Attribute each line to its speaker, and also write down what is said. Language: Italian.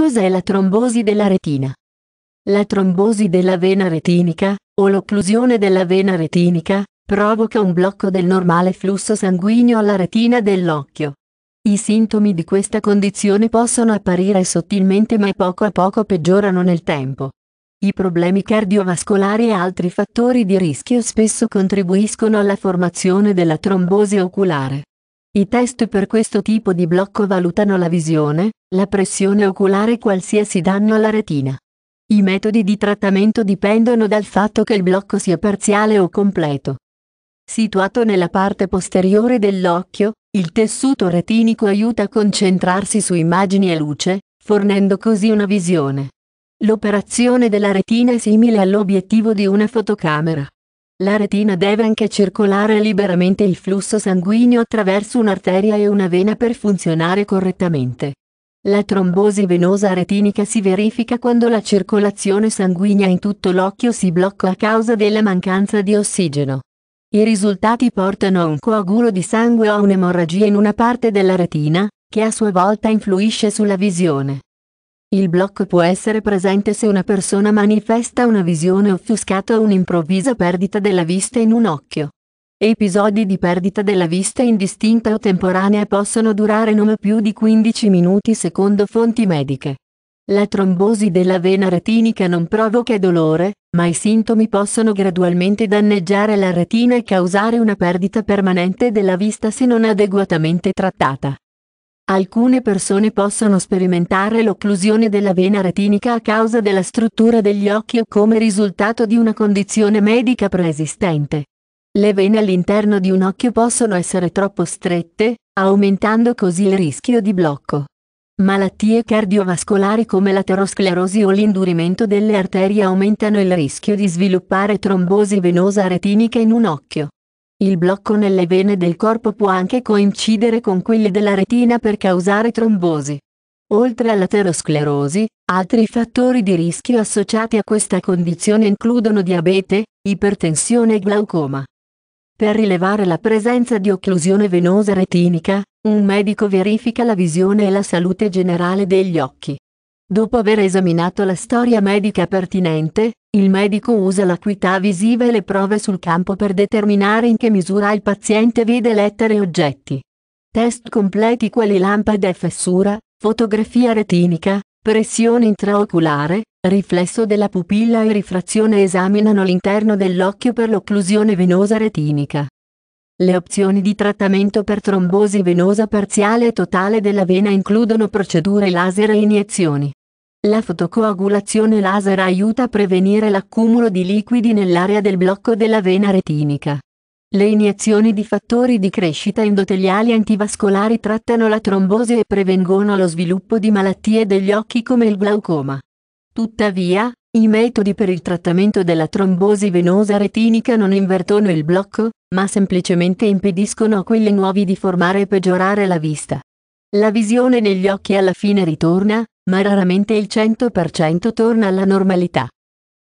Speaker 1: Cos'è la trombosi della retina? La trombosi della vena retinica, o l'occlusione della vena retinica, provoca un blocco del normale flusso sanguigno alla retina dell'occhio. I sintomi di questa condizione possono apparire sottilmente ma poco a poco peggiorano nel tempo. I problemi cardiovascolari e altri fattori di rischio spesso contribuiscono alla formazione della trombosi oculare. I test per questo tipo di blocco valutano la visione, la pressione oculare e qualsiasi danno alla retina. I metodi di trattamento dipendono dal fatto che il blocco sia parziale o completo. Situato nella parte posteriore dell'occhio, il tessuto retinico aiuta a concentrarsi su immagini e luce, fornendo così una visione. L'operazione della retina è simile all'obiettivo di una fotocamera. La retina deve anche circolare liberamente il flusso sanguigno attraverso un'arteria e una vena per funzionare correttamente. La trombosi venosa retinica si verifica quando la circolazione sanguigna in tutto l'occhio si blocca a causa della mancanza di ossigeno. I risultati portano a un coagulo di sangue o a un'emorragia in una parte della retina, che a sua volta influisce sulla visione. Il blocco può essere presente se una persona manifesta una visione offuscata o un'improvvisa perdita della vista in un occhio. Episodi di perdita della vista indistinta o temporanea possono durare non più di 15 minuti secondo fonti mediche. La trombosi della vena retinica non provoca dolore, ma i sintomi possono gradualmente danneggiare la retina e causare una perdita permanente della vista se non adeguatamente trattata. Alcune persone possono sperimentare l'occlusione della vena retinica a causa della struttura degli occhi o come risultato di una condizione medica preesistente. Le vene all'interno di un occhio possono essere troppo strette, aumentando così il rischio di blocco. Malattie cardiovascolari come l'aterosclerosi o l'indurimento delle arterie aumentano il rischio di sviluppare trombosi venosa retinica in un occhio. Il blocco nelle vene del corpo può anche coincidere con quelli della retina per causare trombosi. Oltre all'aterosclerosi, altri fattori di rischio associati a questa condizione includono diabete, ipertensione e glaucoma. Per rilevare la presenza di occlusione venosa retinica, un medico verifica la visione e la salute generale degli occhi. Dopo aver esaminato la storia medica pertinente, il medico usa l'acuità visiva e le prove sul campo per determinare in che misura il paziente vede lettere e oggetti. Test completi quali lampada e fessura, fotografia retinica, pressione intraoculare, riflesso della pupilla e rifrazione esaminano l'interno dell'occhio per l'occlusione venosa retinica. Le opzioni di trattamento per trombosi venosa parziale e totale della vena includono procedure laser e iniezioni. La fotocoagulazione laser aiuta a prevenire l'accumulo di liquidi nell'area del blocco della vena retinica. Le iniezioni di fattori di crescita endoteliali antivascolari trattano la trombosi e prevengono lo sviluppo di malattie degli occhi come il glaucoma. Tuttavia, i metodi per il trattamento della trombosi venosa retinica non invertono il blocco, ma semplicemente impediscono a quelli nuovi di formare e peggiorare la vista. La visione negli occhi alla fine ritorna, ma raramente il 100% torna alla normalità.